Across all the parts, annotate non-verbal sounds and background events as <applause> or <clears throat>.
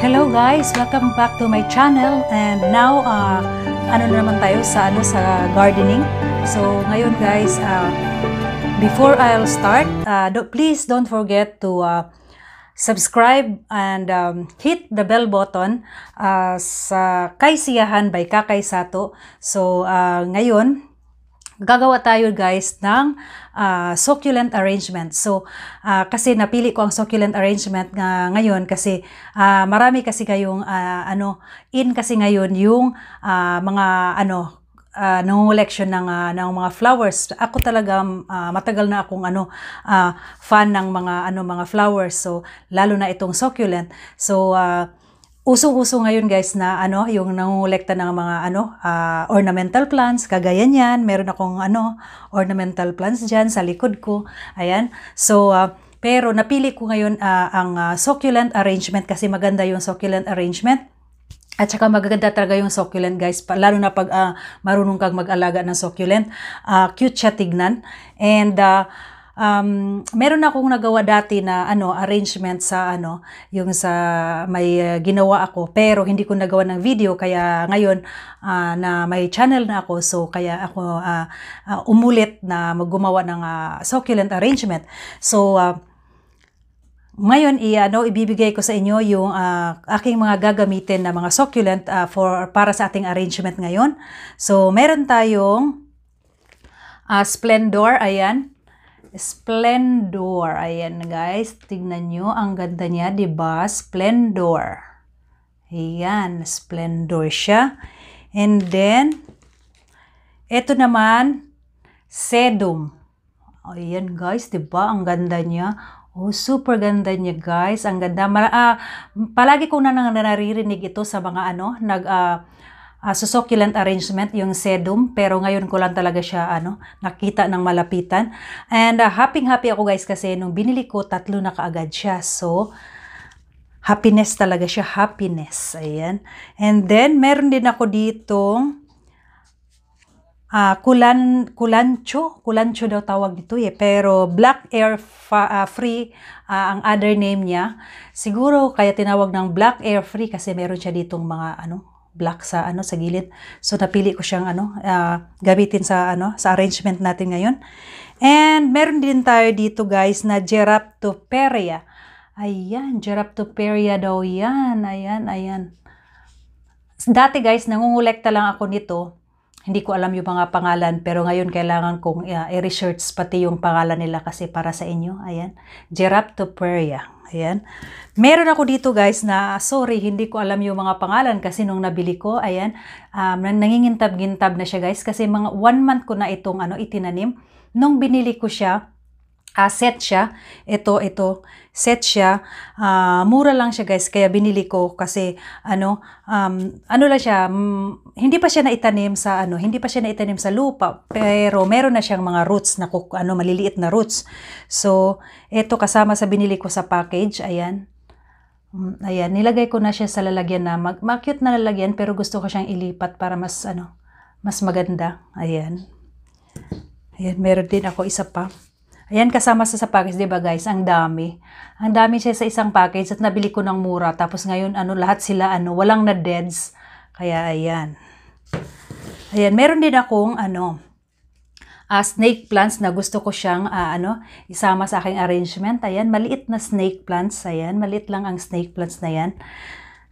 Hello guys, welcome back to my channel and now uh, ano naman tayo sa ano sa gardening. So ngayon guys, uh, before I'll start, uh, do, please don't forget to uh, subscribe and um, hit the bell button uh, sa Kaisiyahan by Kakay Sato. So, uh, ngayon, gagawa tayo guys ng uh, succulent arrangement. So, uh, kasi napili ko ang succulent arrangement nga ngayon kasi uh, marami kasi kayong uh, ano in kasi ngayon yung uh, mga ano uh, ah, nangungoleksyon ng, uh, ng mga flowers. Ako talaga uh, matagal na akong ano uh, fan ng mga ano mga flowers. So lalo na itong succulent. So uh, Usong-uso ngayon guys na ano yung nangungulekta ng mga ano uh, ornamental plants kagaya niyan meron akong ano ornamental plants diyan sa likod ko ayan so uh, pero napili ko ngayon uh, ang uh, succulent arrangement kasi maganda yung succulent arrangement at saka magaganda talaga yung succulent guys, lalo na pag uh, marunong kang mag-alaga ng succulent. Uh, cute siya tignan. And uh, um, meron akong nagawa dati na ano, arrangement sa ano, yung sa may uh, ginawa ako pero hindi ko nagawa ng video kaya ngayon uh, na may channel na ako so kaya ako uh, uh, umulit na maggumawa ng uh, succulent arrangement. So uh, ngayon, i-ano, ibibigay ko sa inyo yung uh, aking mga gagamitin na mga succulent uh, for, para sa ating arrangement ngayon. So, meron tayong uh, Splendor, ayan. Splendor, ayan guys. Tignan nyo, ang ganda niya, ba diba? Splendor. Ayan, Splendor siya. And then, ito naman, Sedum. Ayan guys, ba diba? Ang ganda niya. Oh, super ganda niya guys. Ang ganda. Mara, uh, palagi ko na nang naririnig ito sa mga ano, nag uh, ah, uh, ah, succulent arrangement, yung sedum. Pero ngayon ko lang talaga siya ano, nakita ng malapitan. And uh, happy happy ako guys kasi nung binili ko, tatlo na kaagad siya. So, happiness talaga siya. Happiness. Ayan. And then, meron din ako ditong uh, kulan kulancho kulancho daw tawag dito eh pero black air fa, uh, free uh, ang other name niya siguro kaya tinawag ng black air free kasi meron siya ditong mga ano black sa ano sa gilid so napili ko siyang ano uh, gamitin sa ano sa arrangement natin ngayon and meron din tayo dito guys na Geraptoperia ayan Geraptoperia daw yan ayan ayan dati guys nangungulekta lang ako nito hindi ko alam yung mga pangalan pero ngayon kailangan kong uh, i-research pati yung pangalan nila kasi para sa inyo. Ayan. Geratoprea. Ayan. Meron ako dito guys na sorry hindi ko alam yung mga pangalan kasi nung nabili ko, ayan, um, nangingintab-gintab na siya guys kasi mga one month ko na itong ano itinanim. Nung binili ko siya, uh, set siya. Ito, ito, set siya. Uh, mura lang siya guys, kaya binili ko kasi ano, um, ano lang siya, mm, hindi pa siya naitanim sa ano, hindi pa siya naitanim sa lupa, pero meron na siyang mga roots na ano, maliliit na roots. So, ito kasama sa binili ko sa package, ayan. Mm, ayan, nilagay ko na siya sa lalagyan na mag, cute na lalagyan pero gusto ko siyang ilipat para mas ano, mas maganda. Ayan. Ayan, meron din ako isa pa. Ayan, kasama sa, sa package, di ba guys? Ang dami. Ang dami siya sa isang package at nabili ko ng mura. Tapos ngayon, ano, lahat sila, ano, walang na deads. Kaya, ayan. Ayan, meron din akong, ano, uh, snake plants na gusto ko siyang, uh, ano, isama sa aking arrangement. Ayan, maliit na snake plants. Ayan, maliit lang ang snake plants na yan.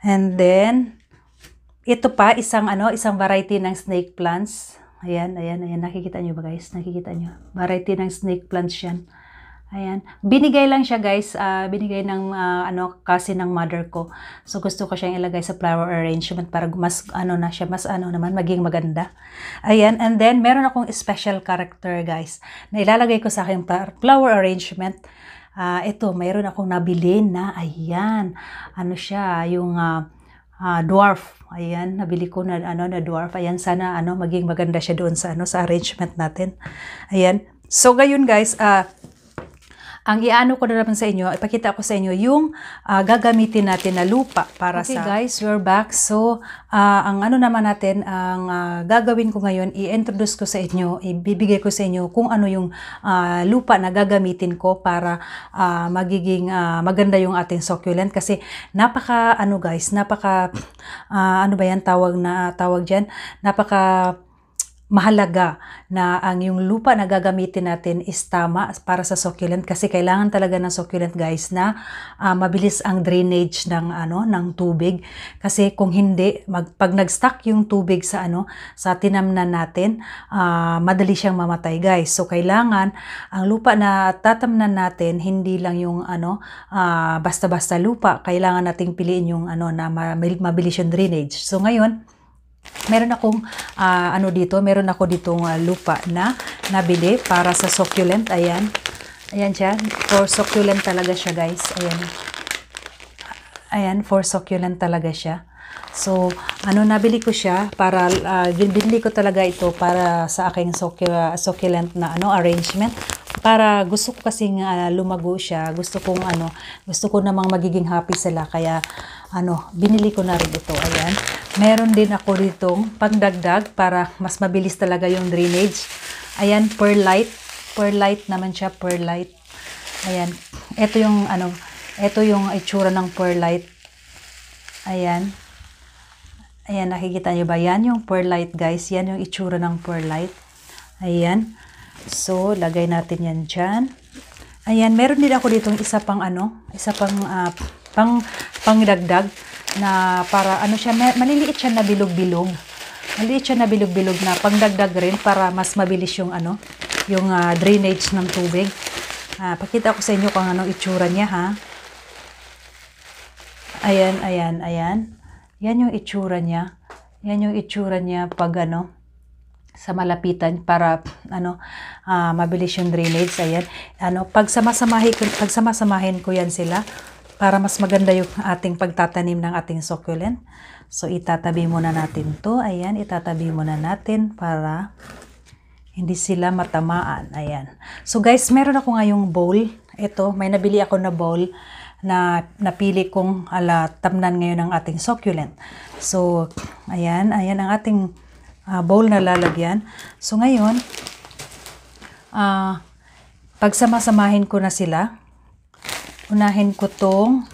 And then, ito pa, isang, ano, isang variety ng snake plants. Ayan, ayan, ayan. Nakikita nyo ba guys? Nakikita nyo. Variety ng snake plants yan. Ayan. Binigay lang siya guys. Uh, binigay ng uh, ano kasi ng mother ko. So gusto ko siyang ilagay sa flower arrangement para mas ano na siya, mas ano naman maging maganda. Ayan. And then meron akong special character guys na ilalagay ko sa aking flower arrangement. Uh, ito, mayroon akong nabili na ayan. Ano siya, yung uh, uh, dwarf. Ayan, nabili ko na ano na dwarf. Ayan, sana ano maging maganda siya doon sa ano sa arrangement natin. Ayan. So gayon guys, uh, ang iano ko na naman sa inyo, ipakita ko sa inyo yung uh, gagamitin natin na lupa para okay, sa... Okay guys, we're back. So, uh, ang ano naman natin, ang uh, gagawin ko ngayon, i-introduce ko sa inyo, ibibigay ko sa inyo kung ano yung uh, lupa na gagamitin ko para uh, magiging uh, maganda yung ating succulent. Kasi napaka, ano guys, napaka, uh, ano ba yan tawag na, tawag dyan? Napaka mahalaga na ang yung lupa na gagamitin natin is tama para sa succulent kasi kailangan talaga ng succulent guys na uh, mabilis ang drainage ng ano ng tubig kasi kung hindi mag, pag nag-stuck yung tubig sa ano sa tinamnan natin uh, madali siyang mamatay guys so kailangan ang lupa na tatamnan natin hindi lang yung ano uh, basta-basta lupa kailangan nating piliin yung ano na mabilis yung drainage so ngayon meron akong uh, ano dito, meron ako ditong uh, lupa na nabili para sa succulent. Ayan. Ayan siya. For succulent talaga siya, guys. Ayan. Ayan, for succulent talaga siya. So, ano nabili ko siya para uh, binili ko talaga ito para sa aking succulent na ano arrangement para gusto ko kasi uh, lumago siya. Gusto kong ano, gusto ko namang magiging happy sila kaya ano, binili ko na rin ito. Ayan. Meron din ako ditong pangdagdag para mas mabilis talaga yung drainage. Ayan, perlite. Perlite naman siya, perlite. Ayan. Ito yung ano, ito yung itsura ng perlite. Ayan. Ayan, nakikita niyo ba? Yan yung perlite, guys. Yan yung itsura ng perlite. Ayan. So, lagay natin yan dyan. Ayan, meron din ako ditong isa pang ano, isa pang uh, pang pangdagdag na para ano siya, maliliit siya na bilog-bilog. Maliit siya na bilog-bilog na pangdagdag rin para mas mabilis yung ano, yung uh, drainage ng tubig. Uh, pakita ko sa inyo kung anong itsura niya ha. Ayan, ayan, ayan. Yan yung itsura niya. Yan yung itsura niya pag ano, sa malapitan para ano uh, mabilis yung drainage ayan ano pag samasamahin pag samasamahin ko yan sila para mas maganda yung ating pagtatanim ng ating succulent so itatabi muna natin to ayan itatabi muna natin para hindi sila matamaan ayan so guys meron ako ngayong bowl ito may nabili ako na bowl na napili kong ala tamnan ngayon ng ating succulent so ayan ayan ang ating uh, bowl na lalagyan. So ngayon, uh, pagsamasamahin ko na sila. Unahin ko tong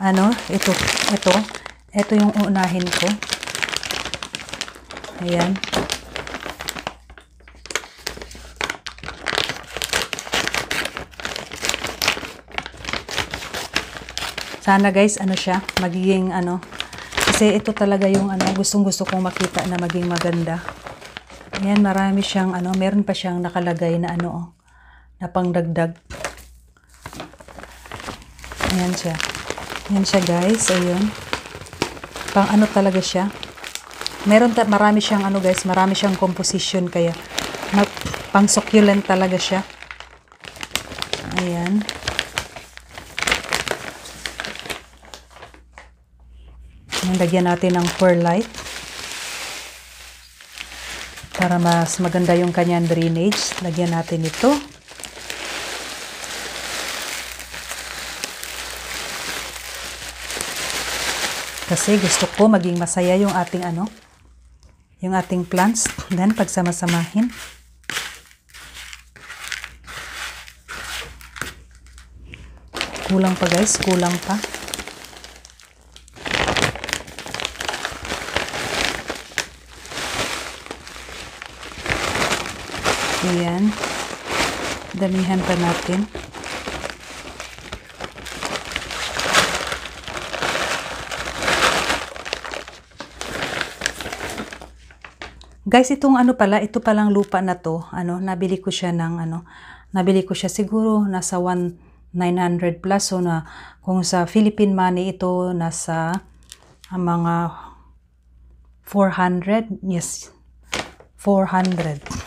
ano, ito, ito. Ito yung unahin ko. Ayan. Sana guys, ano siya, magiging ano, kasi ito talaga yung ano, gustong gusto kong makita na maging maganda. Ayan, marami siyang ano, meron pa siyang nakalagay na ano, oh, na pangdagdag. Ayan siya. Ayan siya guys, ayun. Pang ano talaga siya. Meron ta marami siyang ano guys, marami siyang composition kaya. pang succulent talaga siya. Ayan. lagyan natin ng perlite para mas maganda yung kanyang drainage. Lagyan natin ito. Kasi gusto ko maging masaya yung ating ano, yung ating plants. Then pagsamasamahin. Kulang pa guys, kulang pa. Ayan. Damihan pa natin. Guys, itong ano pala, ito palang lupa na to, ano, nabili ko siya ng, ano, nabili ko siya siguro nasa 1,900 plus. So, na, kung sa Philippine money ito, nasa ang ah, mga 400, yes, 400.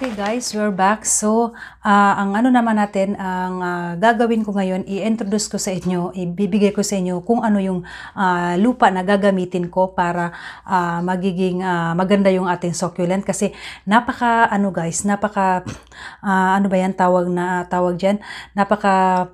Okay guys, we're back. So, uh, ang ano naman natin, ang uh, gagawin ko ngayon, i-introduce ko sa inyo, ibibigay ko sa inyo kung ano yung uh, lupa na gagamitin ko para uh, magiging uh, maganda yung ating succulent. Kasi napaka, ano guys, napaka, uh, ano ba yan tawag na, tawag dyan? Napaka,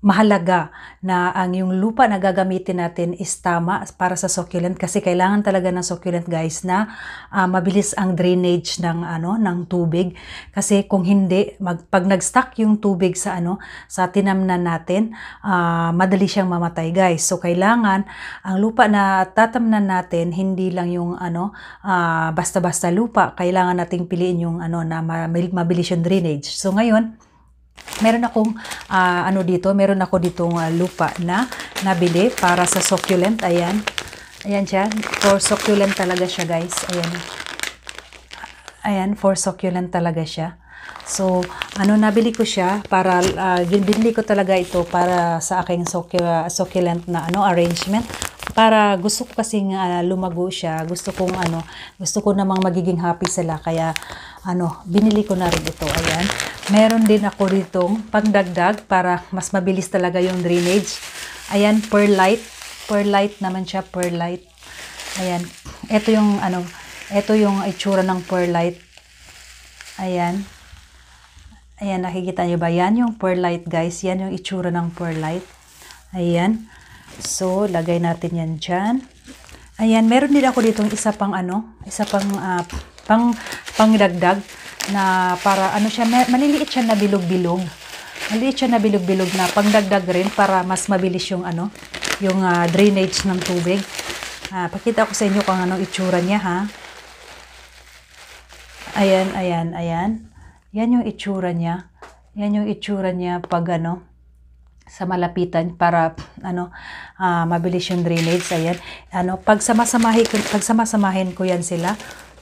mahalaga na ang yung lupa na gagamitin natin is tama para sa succulent kasi kailangan talaga ng succulent guys na uh, mabilis ang drainage ng ano ng tubig kasi kung hindi mag, pag nag-stuck yung tubig sa ano sa tinamnan natin uh, madali siyang mamatay guys so kailangan ang lupa na tatamnan natin hindi lang yung ano uh, basta-basta lupa kailangan nating piliin yung ano na mabilis yung drainage so ngayon meron akong uh, ano dito, meron ako ditong uh, lupa na nabili para sa succulent. Ayan. Ayan siya. For succulent talaga siya, guys. Ayan. Ayan, for succulent talaga siya. So, ano nabili ko siya para uh, ah, binili ko talaga ito para sa aking succulent na ano arrangement para gusto ko kasing uh, ah, lumago siya. Gusto kong ano, gusto ko namang magiging happy sila. Kaya ano, binili ko na rin ito. Ayan. Meron din ako ditong pangdagdag para mas mabilis talaga yung drainage. Ayan, perlite. Perlite naman siya, perlite. Ayan. Ito yung ano, ito yung itsura ng perlite. Ayan. Ayan, nakikita niyo ba? Yan yung perlite, guys. Yan yung itsura ng perlite. Ayan. So, lagay natin yan dyan. Ayan, meron din ako ditong isa pang ano, isa pang, uh, pang pangdagdag na para ano siya, maliliit siya na bilog-bilog. Maliit siya na bilog-bilog na pangdagdag rin para mas mabilis yung ano, yung uh, drainage ng tubig. Uh, pakita ko sa inyo kung anong itsura niya ha. Ayan, ayan, ayan. Yan yung itsura niya. Yan yung itsura niya pag ano, sa malapitan para ano uh, mabilis yung drainage ayan ano pag samasamahin pag samasamahin ko yan sila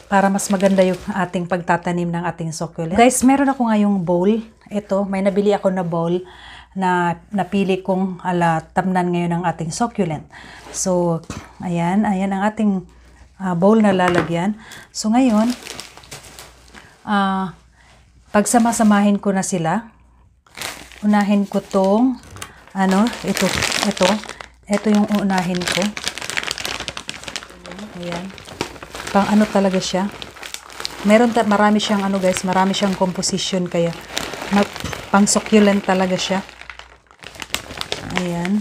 para mas maganda yung ating pagtatanim ng ating succulent guys meron ako ngayong bowl ito may nabili ako na bowl na napili kong ala tamnan ngayon ng ating succulent so ayan ayan ang ating uh, bowl na lalagyan so ngayon uh, ah, pag samasamahin ko na sila unahin ko tong ano, ito, ito, ito yung unahin ko. Ayan. Pang ano talaga siya. Meron ta marami siyang ano guys, marami siyang composition kaya mag, pang succulent talaga siya. Ayan.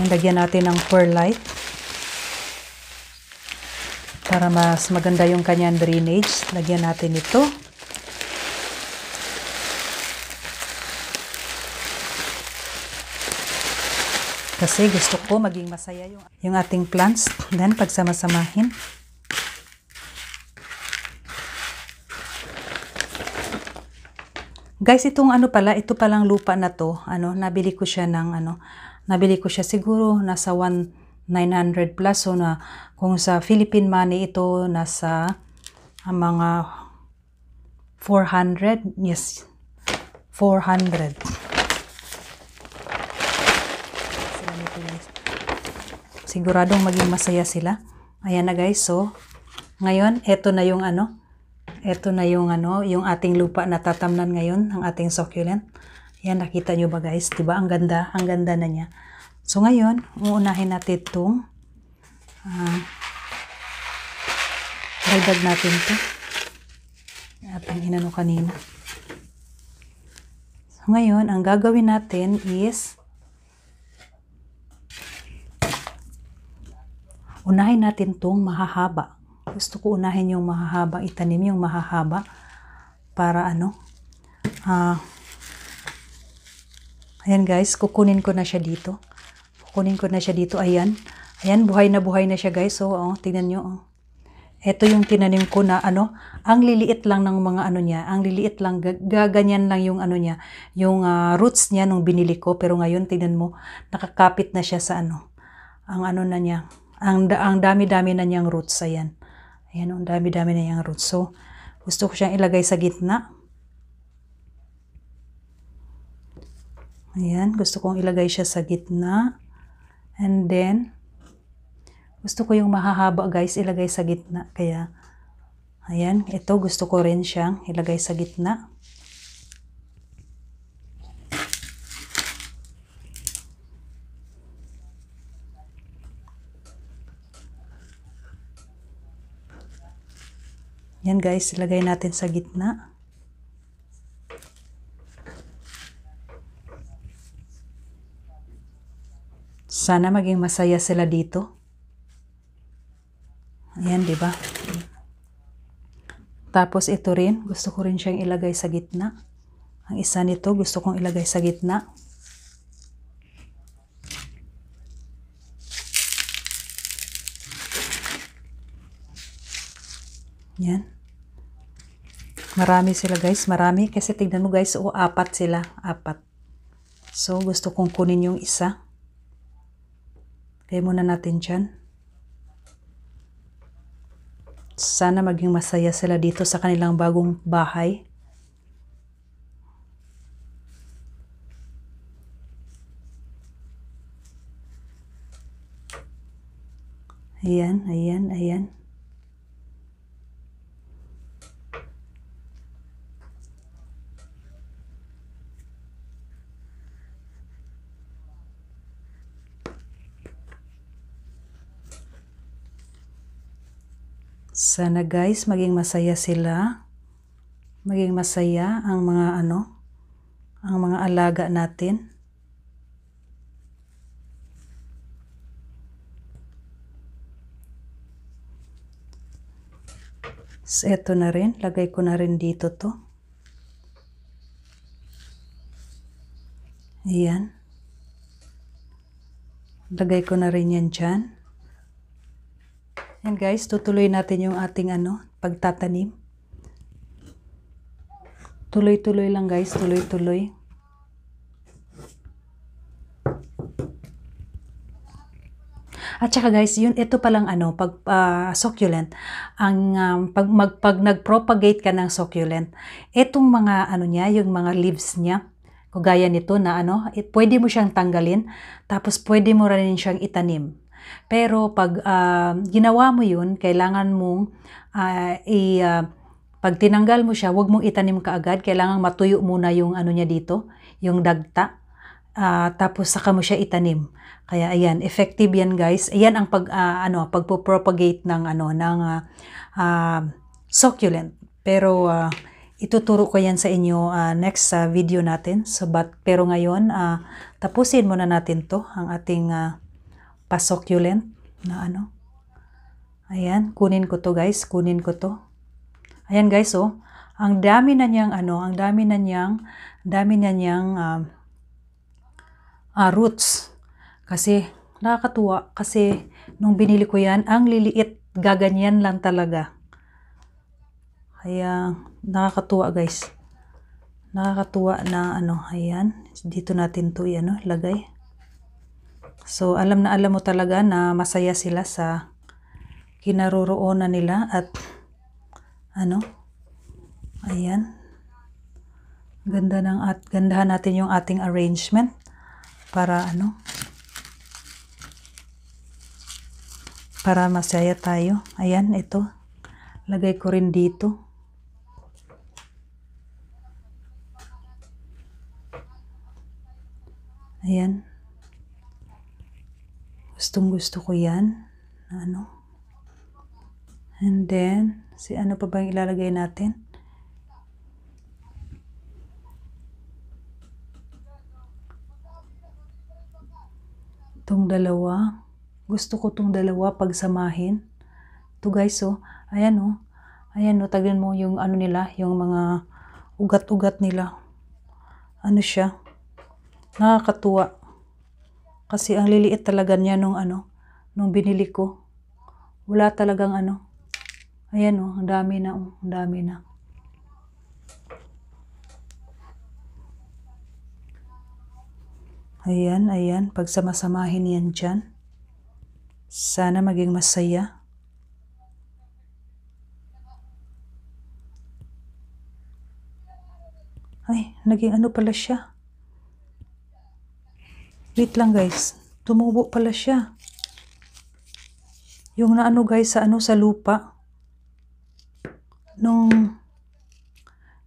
Nilagyan natin ng perlite para mas maganda yung kanyang drainage. Lagyan natin ito. Kasi gusto ko maging masaya yung, yung ating plants. Then, pagsamasamahin. Guys, itong ano pala, ito palang lupa na to, ano, nabili ko siya ng, ano, nabili ko siya siguro nasa 1,900 plus. So, na, kung sa Philippine money ito, nasa ang mga 400 yes 400 guys. Siguradong maging masaya sila. Ayan na guys, so ngayon, eto na yung ano, eto na yung ano, yung ating lupa na tatamnan ngayon, ang ating succulent. Yan, nakita nyo ba guys? Diba? Ang ganda, ang ganda na niya. So ngayon, uunahin natin itong uh, dagdag natin ito. Ating inano kanina. So ngayon, ang gagawin natin is Unahin natin tong mahahaba. Gusto ko unahin yung mahahaba, itanim yung mahahaba para ano. Uh, ayan guys, kukunin ko na siya dito. Kukunin ko na siya dito, ayan. Ayan, buhay na buhay na siya guys. So, oh, oh, tingnan nyo. Oh. Ito yung tinanim ko na ano, ang liliit lang ng mga ano niya, ang liliit lang, gaganyan lang yung ano niya, yung uh, roots niya nung binili ko. Pero ngayon, tingnan mo, nakakapit na siya sa ano, ang ano na niya, ang, ang dami-dami na niyang roots. Ayan. Ayan, ang dami-dami na niyang roots. So, gusto ko siyang ilagay sa gitna. Ayan, gusto kong ilagay siya sa gitna. And then, gusto ko yung mahahaba guys, ilagay sa gitna. Kaya, ayan, ito gusto ko rin siyang ilagay sa gitna. Yan guys, ilagay natin sa gitna. Sana maging masaya sila dito. Ayan, di ba? Tapos ito rin, gusto ko rin siyang ilagay sa gitna. Ang isa nito, gusto kong ilagay sa gitna. Yan. Marami sila guys, marami. Kasi tignan mo guys, o oh, apat sila, apat. So, gusto kong kunin yung isa. Kaya muna natin dyan. Sana maging masaya sila dito sa kanilang bagong bahay. Ayan, ayan, ayan. Sana guys, maging masaya sila. Maging masaya ang mga ano, ang mga alaga natin. So, eto na rin. Lagay ko na rin dito to. Ayan. Lagay ko na rin yan dyan. And guys, tutuloy natin yung ating ano, pagtatanim. Tuloy-tuloy lang guys, tuloy-tuloy. At saka guys, yun ito pa lang ano, pag uh, succulent, ang um, pag mag, pag nagpropagate ka ng succulent, itong mga ano niya, yung mga leaves niya, kagaya nito na ano, it, eh, pwede mo siyang tanggalin, tapos pwede mo rin siyang itanim. Pero pag uh, ginawa mo yun, kailangan mong uh, i... Uh, pag tinanggal mo siya, huwag mong itanim kaagad. Kailangan matuyo muna yung ano niya dito, yung dagta. Uh, tapos saka mo siya itanim. Kaya ayan, effective yan guys. Ayan ang pag uh, ano, pagpo-propagate ng ano ng uh, uh, succulent. Pero uh, ituturo ko yan sa inyo uh, next uh, video natin. So but pero ngayon, uh, tapusin muna natin 'to, ang ating uh, pa-succulent na ano. Ayan, kunin ko to guys, kunin ko to. Ayan guys, oh. Ang dami na niyang ano, ang dami na niyang, dami na niyang um, uh, roots. Kasi nakakatuwa kasi nung binili ko yan, ang liliit, gaganyan lang talaga. Kaya nakakatuwa guys. Nakakatuwa na ano, ayan. Dito natin to ano, oh, lagay. So, alam na alam mo talaga na masaya sila sa kinaroroonan nila at ano, ayan. Ganda ng at gandahan natin yung ating arrangement para ano, para masaya tayo. Ayan, ito. Lagay ko rin dito. Ayan. Gustong gusto ko yan. Ano? And then, si ano pa ba yung ilalagay natin? Itong dalawa. Gusto ko tong dalawa pagsamahin. To guys, oh. Ayan, oh. Ayan, oh. Tagnan mo yung ano nila, yung mga ugat-ugat nila. Ano siya? Nakakatuwa. Kasi ang liliit talaga niya nung ano, nung binili ko. Wala talagang ano. Ayan oh, ang dami na oh, ang dami na. Ayan, ayan. Pagsamasamahin yan dyan. Sana maging masaya. Ay, naging ano pala siya. Wait lang guys. Tumubo pala siya. Yung naano guys sa ano sa lupa. Nung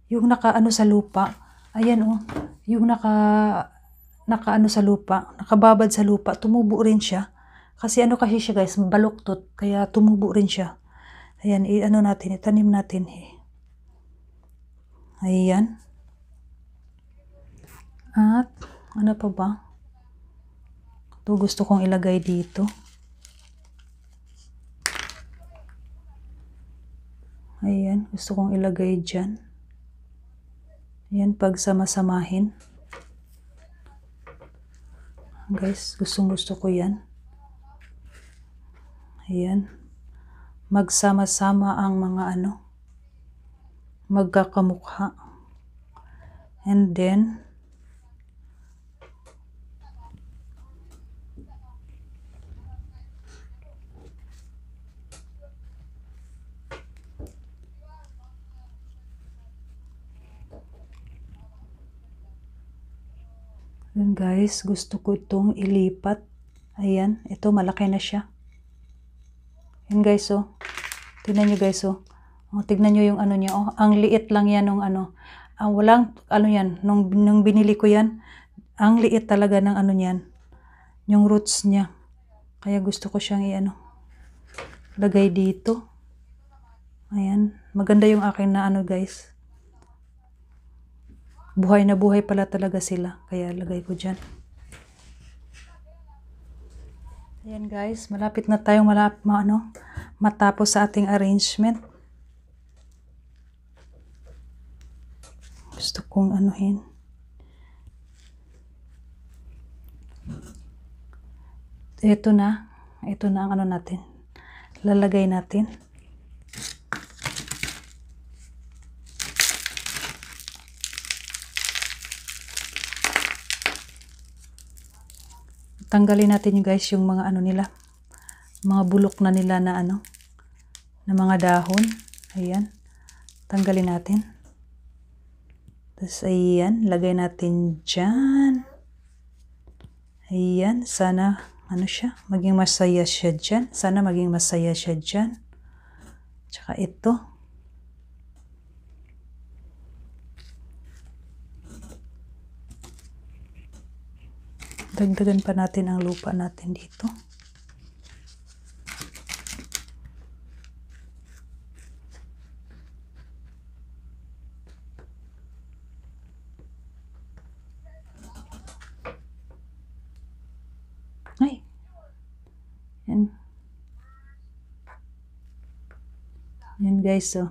yung nakaano sa lupa. Ayan oh. Yung naka nakaano sa lupa, nakababad sa lupa, tumubo rin siya. Kasi ano kasi siya guys, baluktot, kaya tumubo rin siya. Ayan, i ano natin, itanim natin. Eh. Ayan. At, ano pa ba? to gusto kong ilagay dito ayan gusto kong ilagay dyan ayan pag samasamahin guys gustong gusto ko yan ayan magsama-sama ang mga ano magkakamukha and then Guys, gusto ko itong ilipat. Ayan, ito malaki na siya. Ayan guys, oh. Tignan nyo guys, oh. oh tignan nyo yung ano niya, oh. Ang liit lang yan ng ano. Ah, walang, ano yan, nung, nung binili ko yan, ang liit talaga ng ano niyan. Yung roots niya. Kaya gusto ko siyang i-ano. Lagay dito. Ayan. Maganda yung akin na ano guys. Buhay na buhay pala talaga sila. Kaya lagay ko dyan. Ayan guys, malapit na tayong malap, ma ano, matapos sa ating arrangement. Gusto kong anuhin. Ito na. Ito na ang ano natin. Lalagay natin. tanggalin natin yung guys yung mga ano nila mga bulok na nila na ano na mga dahon ayan tanggalin natin tapos ayan lagay natin dyan ayan sana ano siya maging masaya siya dyan sana maging masaya siya dyan tsaka ito dagdagan pa natin ang lupa natin dito ay yan yan guys so oh.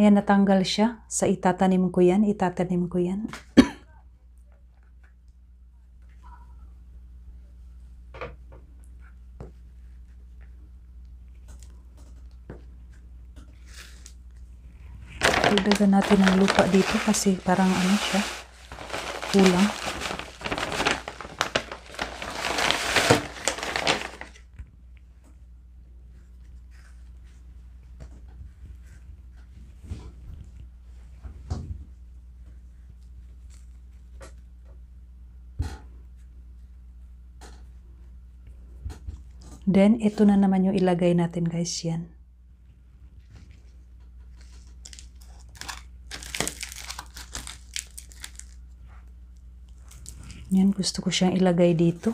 ayan natanggal siya sa itatanim ko yan itatanim ko yan <clears throat> Lagyan natin ng lupa dito kasi parang ano siya, kulang. Then, ito na naman yung ilagay natin guys, yan. Gusto ko siyang ilagay dito.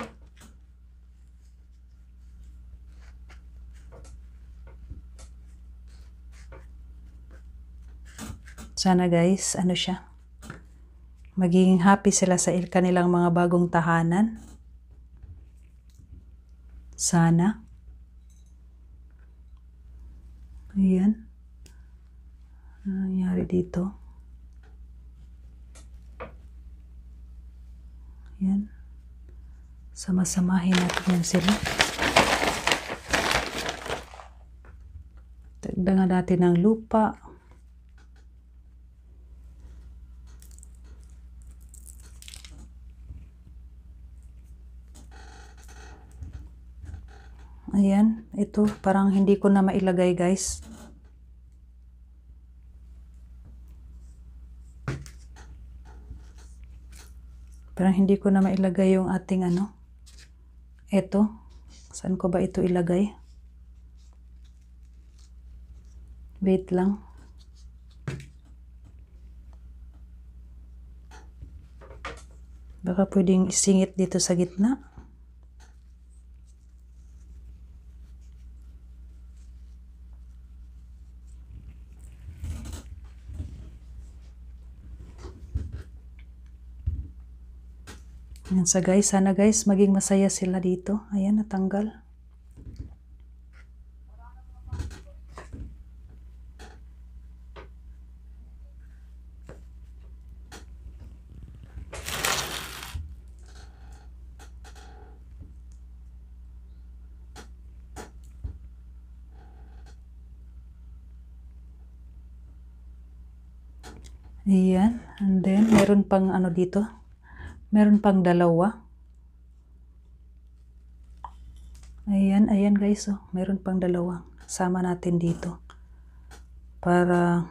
Sana guys, ano siya? Magiging happy sila sa kanilang mga bagong tahanan. Sana. Ayan. Ano nangyari dito? Sama-samahin natin yan sila. Dagdagan natin ng lupa. Ayan, ito parang hindi ko na mailagay guys. Parang hindi ko na mailagay yung ating ano, eto Saan ko ba ito ilagay? Wait lang. Baka pwedeng isingit dito sa gitna. lang sa guys. Sana guys, maging masaya sila dito. Ayan, natanggal. Ayan. And then, meron pang ano dito. Meron pang dalawa. Ayan, ayan guys. Oh. Meron pang dalawa. Sama natin dito. Para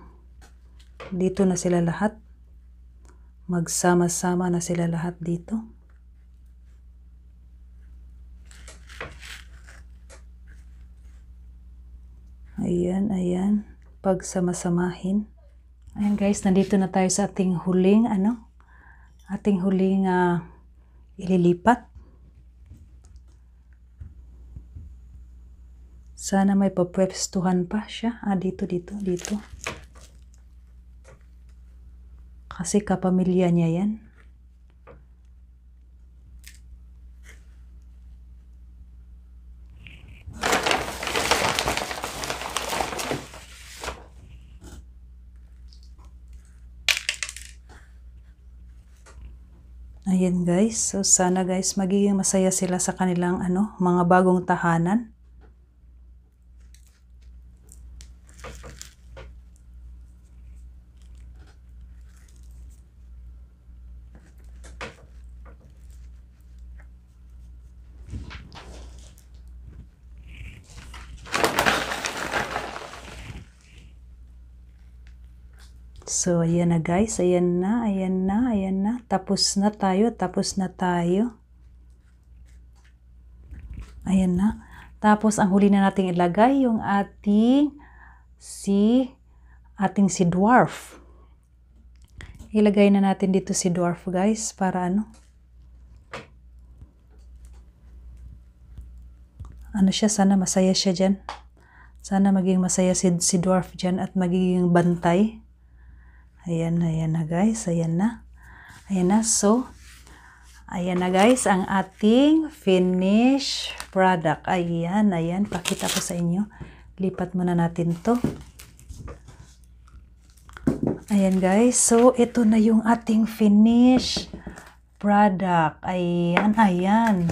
dito na sila lahat. Magsama-sama na sila lahat dito. Ayan, ayan. Pag sama-samahin. Ayan guys, nandito na tayo sa ating huling ano, ating huling uh, ililipat. Sana may papwestuhan pa siya. Ah, dito, dito, dito. Kasi kapamilya niya yan. Ayan guys, so sana guys magiging masaya sila sa kanilang ano, mga bagong tahanan. So, ayan na guys. Ayan na, ayan na, ayan na. Tapos na tayo, tapos na tayo. Ayan na. Tapos, ang huli na nating ilagay yung ating si ating si dwarf. Ilagay na natin dito si dwarf guys para ano? Ano siya? Sana masaya siya dyan. Sana maging masaya si, si dwarf dyan at magiging bantay. Ayan, ayan na guys. Ayan na. Ayan na. So, ayan na guys ang ating finish product. Ayan, ayan. Pakita ko sa inyo. Lipat muna natin to. Ayan guys. So, ito na yung ating finish product. Ayan, ayan.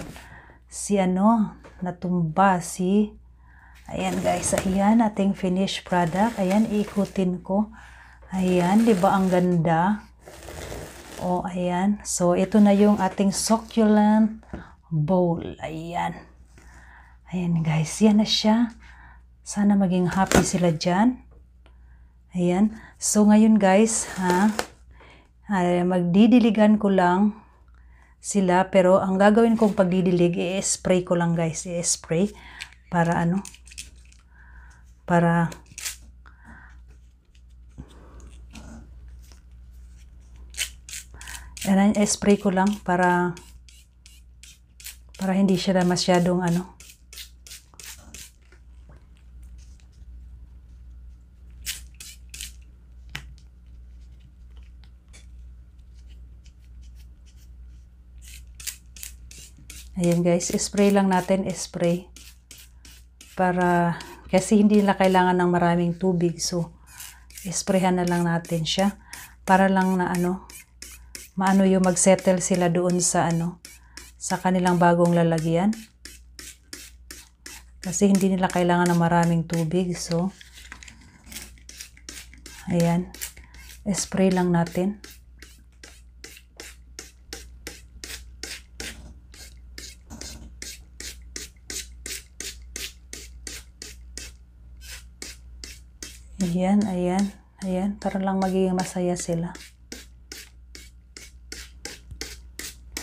Si ano, natumba si... Ayan guys, ayan ating finished product. Ayan, iikutin ko. Ayan, di ba ang ganda? oh, ayan. So, ito na yung ating succulent bowl. Ayan. Ayan, guys. Yan na siya. Sana maging happy sila dyan. Ayan. So, ngayon, guys, ha? Ay, magdidiligan ko lang sila. Pero, ang gagawin kong pagdidilig, i-spray ko lang, guys. I-spray para ano? Para Sana spray ko lang para para hindi siya masyadong ano. Ayan guys, spray lang natin, spray. Para, kasi hindi na kailangan ng maraming tubig. So, sprayhan na lang natin siya. Para lang na ano, maano yung magsettle sila doon sa ano sa kanilang bagong lalagyan kasi hindi nila kailangan ng maraming tubig so ayan spray lang natin ayan ayan ayan para lang magiging masaya sila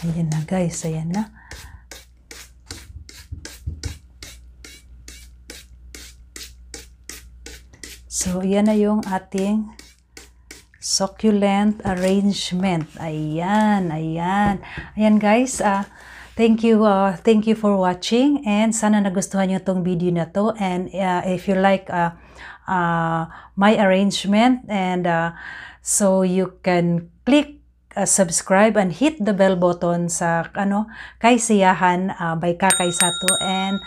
Ayan na guys, ayan na. So, ayan na yung ating succulent arrangement. Ayan, ayan. Ayan guys, ah, uh, Thank you, uh, thank you for watching and sana nagustuhan nyo itong video na to and uh, if you like uh, uh, my arrangement and uh, so you can click uh, subscribe and hit the bell button sa ano kay uh, by Kakay Sato and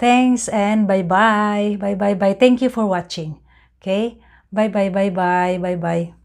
thanks and bye-bye. Bye-bye bye. Thank you for watching. Okay? Bye-bye bye-bye. Bye-bye.